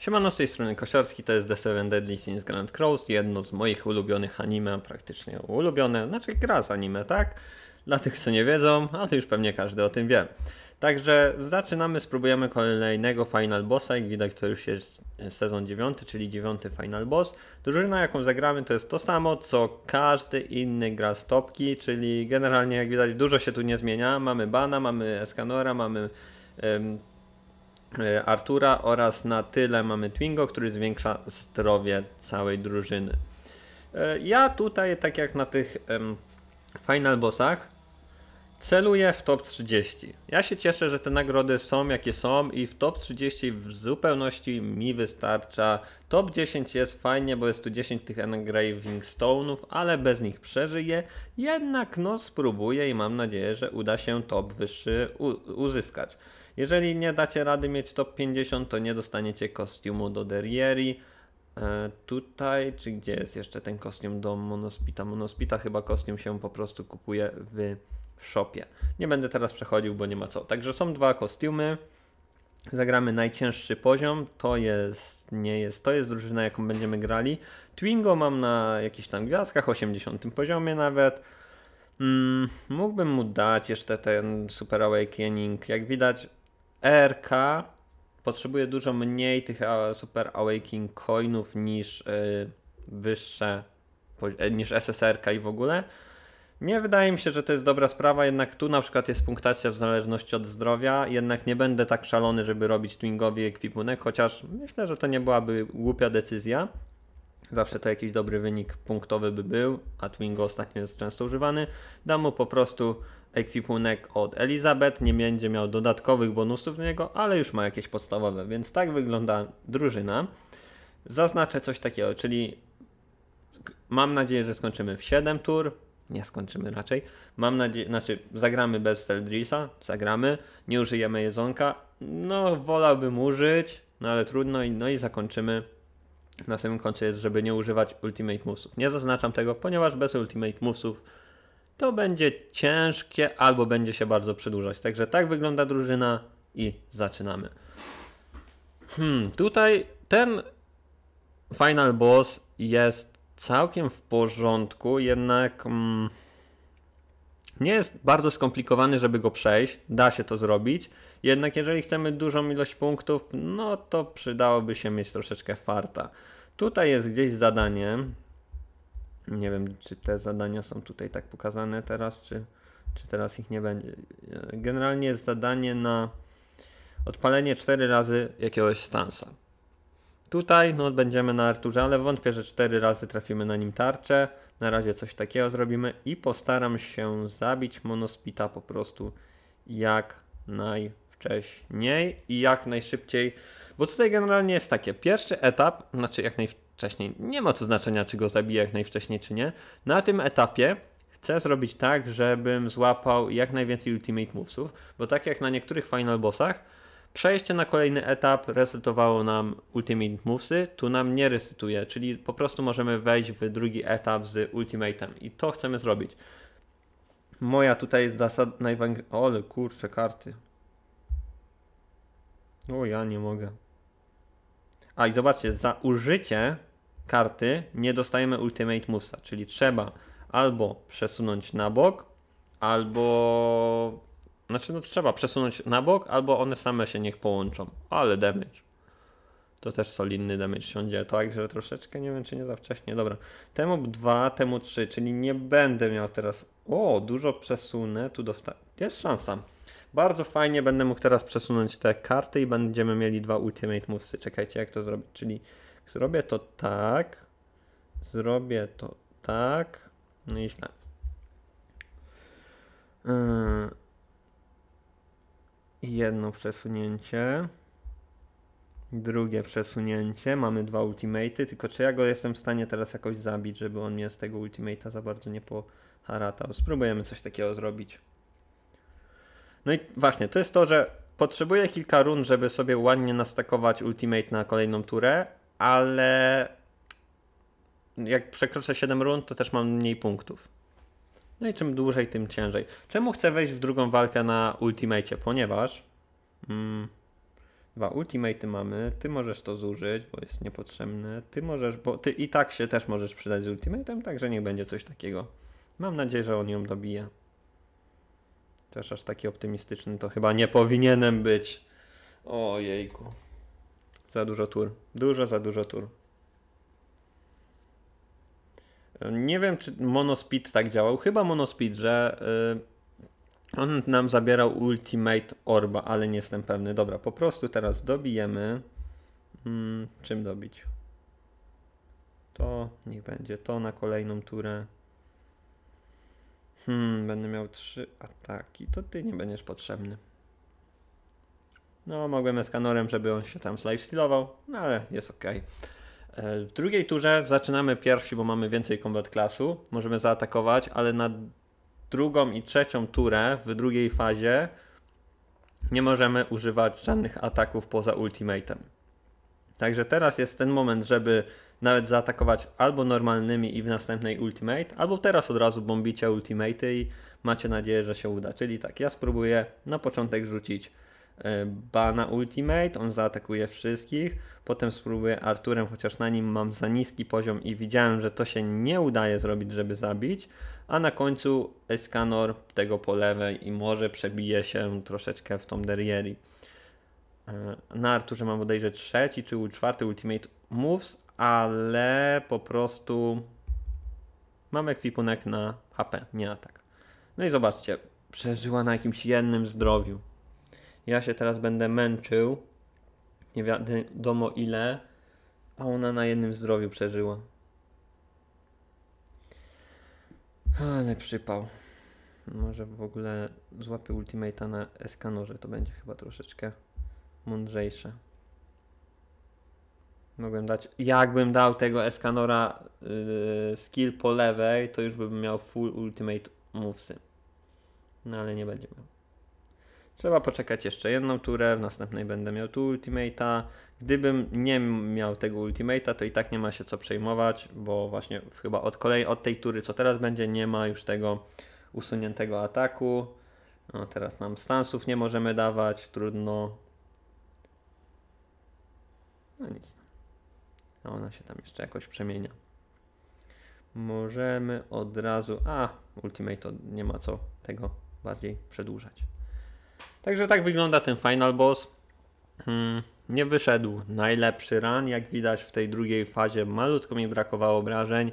Siemano, z tej strony Kosiarski, to jest The Seven Deadly Sins Grand Cross, jedno z moich ulubionych anime, praktycznie ulubione, znaczy gra z anime, tak? Dla tych, co nie wiedzą, ale już pewnie każdy o tym wie. Także zaczynamy, spróbujemy kolejnego Final Bossa, jak widać to już jest sezon 9, czyli 9 Final Boss. Drużyna jaką zagramy to jest to samo, co każdy inny gra z topki, czyli generalnie jak widać dużo się tu nie zmienia. Mamy Bana, mamy Escanora, mamy E, Artura oraz na tyle mamy Twingo, który zwiększa zdrowie całej drużyny. E, ja tutaj, tak jak na tych final bossach, celuję w top 30. Ja się cieszę, że te nagrody są jakie są i w top 30 w zupełności mi wystarcza. Top 10 jest fajnie, bo jest tu 10 tych engraving stone'ów, ale bez nich przeżyję. Jednak no spróbuję i mam nadzieję, że uda się top wyższy uzyskać. Jeżeli nie dacie rady mieć top 50, to nie dostaniecie kostiumu do Derrieri. E, tutaj, czy gdzie jest jeszcze ten kostium do Monospita? Monospita chyba kostium się po prostu kupuje w shopie. Nie będę teraz przechodził, bo nie ma co. Także są dwa kostiumy. Zagramy najcięższy poziom, to jest, nie jest, to jest drużyna jaką będziemy grali. Twingo mam na jakichś tam gwiazdkach, 80 poziomie nawet. Mm, mógłbym mu dać jeszcze ten Super Awakening, jak widać RK potrzebuje dużo mniej tych Super Awakening coinów niż y, wyższe, e, niż SSRK i w ogóle. Nie wydaje mi się, że to jest dobra sprawa, jednak tu na przykład jest punktacja w zależności od zdrowia, jednak nie będę tak szalony, żeby robić twingowi ekwipunek, chociaż myślę, że to nie byłaby głupia decyzja. Zawsze to jakiś dobry wynik punktowy by był, a Twingo ostatnio jest często używany. Dam mu po prostu ekwipunek od Elizabeth, nie będzie miał dodatkowych bonusów na niego, ale już ma jakieś podstawowe, więc tak wygląda drużyna. Zaznaczę coś takiego, czyli mam nadzieję, że skończymy w 7 tur, nie skończymy raczej. Mam nadzieję, znaczy zagramy bez Seldrisa, zagramy, nie użyjemy Jezonka. No, wolałbym użyć, no ale trudno, i, no i zakończymy. Na samym końcu jest, żeby nie używać Ultimate Movesów. Nie zaznaczam tego, ponieważ bez Ultimate Movesów to będzie ciężkie albo będzie się bardzo przedłużać. Także tak wygląda drużyna i zaczynamy. Hmm, tutaj ten final boss jest całkiem w porządku, jednak mm, nie jest bardzo skomplikowany, żeby go przejść. Da się to zrobić. Jednak jeżeli chcemy dużą ilość punktów, no to przydałoby się mieć troszeczkę farta. Tutaj jest gdzieś zadanie, nie wiem, czy te zadania są tutaj tak pokazane teraz, czy, czy teraz ich nie będzie. Generalnie jest zadanie na odpalenie 4 razy jakiegoś stansa. Tutaj no, będziemy na Arturze, ale wątpię, że 4 razy trafimy na nim tarczę. Na razie coś takiego zrobimy i postaram się zabić monospita po prostu jak najwcześniej i jak najszybciej. Bo tutaj generalnie jest takie, pierwszy etap, znaczy jak najwcześniej wcześniej. Nie ma co znaczenia, czy go zabiję jak najwcześniej, czy nie. Na tym etapie chcę zrobić tak, żebym złapał jak najwięcej ultimate movesów, bo tak jak na niektórych final bossach, przejście na kolejny etap resetowało nam ultimate movesy, tu nam nie resetuje, czyli po prostu możemy wejść w drugi etap z ultimatem i to chcemy zrobić. Moja tutaj jest zasada najważniejsza. Ole, kurczę, karty. O, ja nie mogę. A i zobaczcie, za użycie karty nie dostajemy Ultimate Movesa, czyli trzeba albo przesunąć na bok, albo... Znaczy no trzeba przesunąć na bok, albo one same się niech połączą, ale damage. To też solidny damage siądzie, także troszeczkę nie wiem czy nie za wcześnie. Dobra, temu 2, temu 3, czyli nie będę miał teraz... O, dużo przesunę, tu dosta... Jest szansa. Bardzo fajnie, będę mógł teraz przesunąć te karty i będziemy mieli dwa Ultimate Movesy. Czekajcie, jak to zrobić, czyli Zrobię to tak. Zrobię to tak. No i źle. E, jedno przesunięcie. Drugie przesunięcie. Mamy dwa ultimaty, tylko czy ja go jestem w stanie teraz jakoś zabić, żeby on mnie z tego ultimata za bardzo nie poharatał. Spróbujemy coś takiego zrobić. No i właśnie, to jest to, że potrzebuję kilka rund, żeby sobie ładnie nastakować ultimate na kolejną turę, ale jak przekroczę 7 rund, to też mam mniej punktów. No i czym dłużej, tym ciężej. Czemu chcę wejść w drugą walkę na Ultimate? Ponieważ mm, dwa Ultimate mamy, ty możesz to zużyć, bo jest niepotrzebne. Ty możesz, bo ty i tak się też możesz przydać z Ultimatem, także niech będzie coś takiego. Mam nadzieję, że on ją dobije. Też aż taki optymistyczny to chyba nie powinienem być. O jejku. Za dużo tur. Dużo, za dużo tur. Nie wiem, czy Monospeed tak działał. Chyba Monospeed, że yy, on nam zabierał Ultimate Orba, ale nie jestem pewny. Dobra, po prostu teraz dobijemy. Hmm, czym dobić? To niech będzie to na kolejną turę. Hmm, będę miał trzy ataki. To ty nie będziesz potrzebny. No, mogłem eskanorem, żeby on się tam slivestealował, no ale jest ok. E, w drugiej turze zaczynamy pierwsi, bo mamy więcej combat klasu. Możemy zaatakować, ale na drugą i trzecią turę w drugiej fazie nie możemy używać żadnych ataków poza ultimatem. Także teraz jest ten moment, żeby nawet zaatakować albo normalnymi i w następnej ultimate, albo teraz od razu bombicie ultimaty i macie nadzieję, że się uda. Czyli tak, ja spróbuję na początek rzucić E, Bana Ultimate, on zaatakuje wszystkich. Potem spróbuję Arturem, chociaż na nim mam za niski poziom i widziałem, że to się nie udaje zrobić, żeby zabić. A na końcu Escanor tego po lewej i może przebije się troszeczkę w tą Derrieri. E, na Arturze mam bodajże trzeci czy czwarty Ultimate Moves, ale po prostu mam ekwipunek na HP, nie atak. No i zobaczcie, przeżyła na jakimś jednym zdrowiu ja się teraz będę męczył, nie wiadomo ile, a ona na jednym zdrowiu przeżyła. Ale przypał. Może w ogóle złapię ultimate'a na Eskanorze, to będzie chyba troszeczkę mądrzejsze. Mogłem dać. Jakbym dał tego Eskanora yy, skill po lewej, to już bym miał full ultimate movesy. No ale nie będzie miał. Trzeba poczekać jeszcze jedną turę, w następnej będę miał tu ultimate'a. Gdybym nie miał tego ultimate'a, to i tak nie ma się co przejmować, bo właśnie chyba od kolei, od tej tury co teraz będzie, nie ma już tego usuniętego ataku. No, teraz nam stansów nie możemy dawać, trudno. No nic. A ona się tam jeszcze jakoś przemienia. Możemy od razu... A, ultimate to nie ma co tego bardziej przedłużać. Także tak wygląda ten final boss. Hmm, nie wyszedł najlepszy run, jak widać w tej drugiej fazie malutko mi brakowało obrażeń,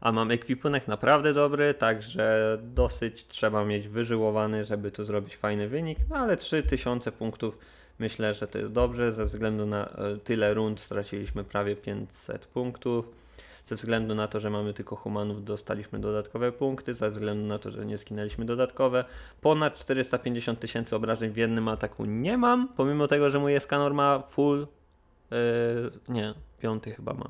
a mam ekwipunek naprawdę dobry, także dosyć trzeba mieć wyżyłowany, żeby tu zrobić fajny wynik, no ale 3000 punktów myślę, że to jest dobrze, ze względu na e, tyle rund straciliśmy prawie 500 punktów. Ze względu na to, że mamy tylko humanów, dostaliśmy dodatkowe punkty, ze względu na to, że nie skinęliśmy dodatkowe. Ponad 450 tysięcy obrażeń w jednym ataku nie mam, pomimo tego, że mój Escanor ma full. Yy, nie, piąty chyba ma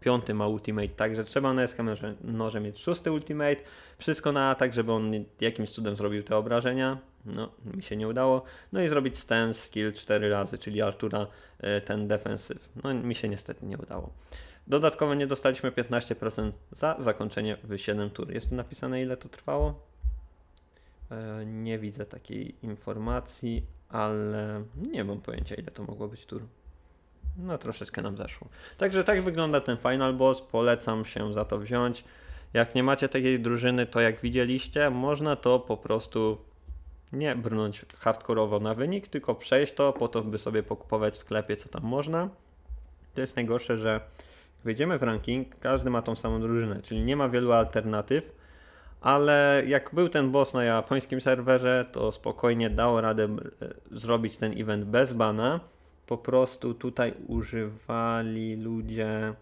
piąty ma ultimate, także trzeba na Escamerze noże mieć szósty ultimate, wszystko na atak, żeby on jakimś cudem zrobił te obrażenia, no mi się nie udało, no i zrobić stance skill 4 razy, czyli Artura e, ten defensyw, no mi się niestety nie udało. Dodatkowo nie dostaliśmy 15% za zakończenie w 7 tur. Jest tu napisane ile to trwało? E, nie widzę takiej informacji, ale nie mam pojęcia ile to mogło być tur. No troszeczkę nam zeszło. Także tak wygląda ten Final Boss, polecam się za to wziąć. Jak nie macie takiej drużyny, to jak widzieliście, można to po prostu nie brnąć hardkorowo na wynik, tylko przejść to po to, by sobie pokupować w sklepie, co tam można. To jest najgorsze, że wejdziemy w ranking, każdy ma tą samą drużynę, czyli nie ma wielu alternatyw, ale jak był ten boss na japońskim serwerze, to spokojnie dało radę e, zrobić ten event bez bana po prostu tutaj używali ludzie.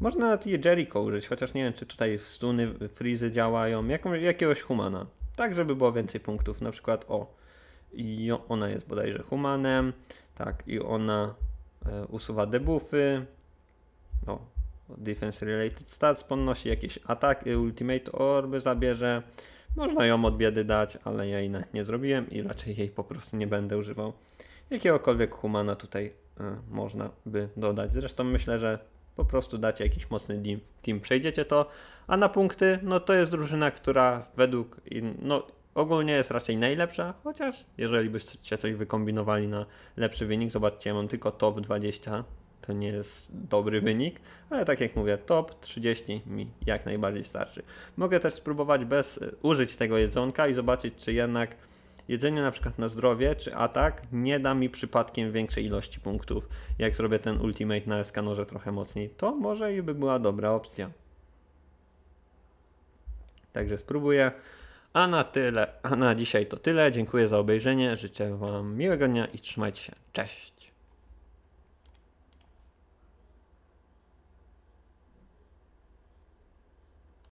Można nawet i Jericho użyć, chociaż nie wiem, czy tutaj stuny, frizy działają, jakiegoś humana. Tak, żeby było więcej punktów. Na przykład, o, i ona jest bodajże humanem, tak, i ona e, usuwa debuffy. O, defense related stats ponosi jakieś ataki, e, ultimate orby zabierze. Można ją od biedy dać, ale ja jej nie zrobiłem i raczej jej po prostu nie będę używał. Jakiegokolwiek humana tutaj e, można by dodać. Zresztą myślę, że po prostu dacie jakiś mocny team, przejdziecie to, a na punkty, no to jest drużyna, która według, no ogólnie jest raczej najlepsza, chociaż jeżeli byście coś wykombinowali na lepszy wynik, zobaczcie, ja mam tylko top 20, to nie jest dobry wynik, ale tak jak mówię, top 30 mi jak najbardziej starczy. Mogę też spróbować bez e, użyć tego jedzonka i zobaczyć, czy jednak jedzenie na przykład na zdrowie czy atak nie da mi przypadkiem większej ilości punktów. Jak zrobię ten ultimate na eskanorze trochę mocniej, to może i by była dobra opcja. Także spróbuję. A na tyle, a na dzisiaj to tyle. Dziękuję za obejrzenie. Życzę Wam miłego dnia i trzymajcie się. Cześć!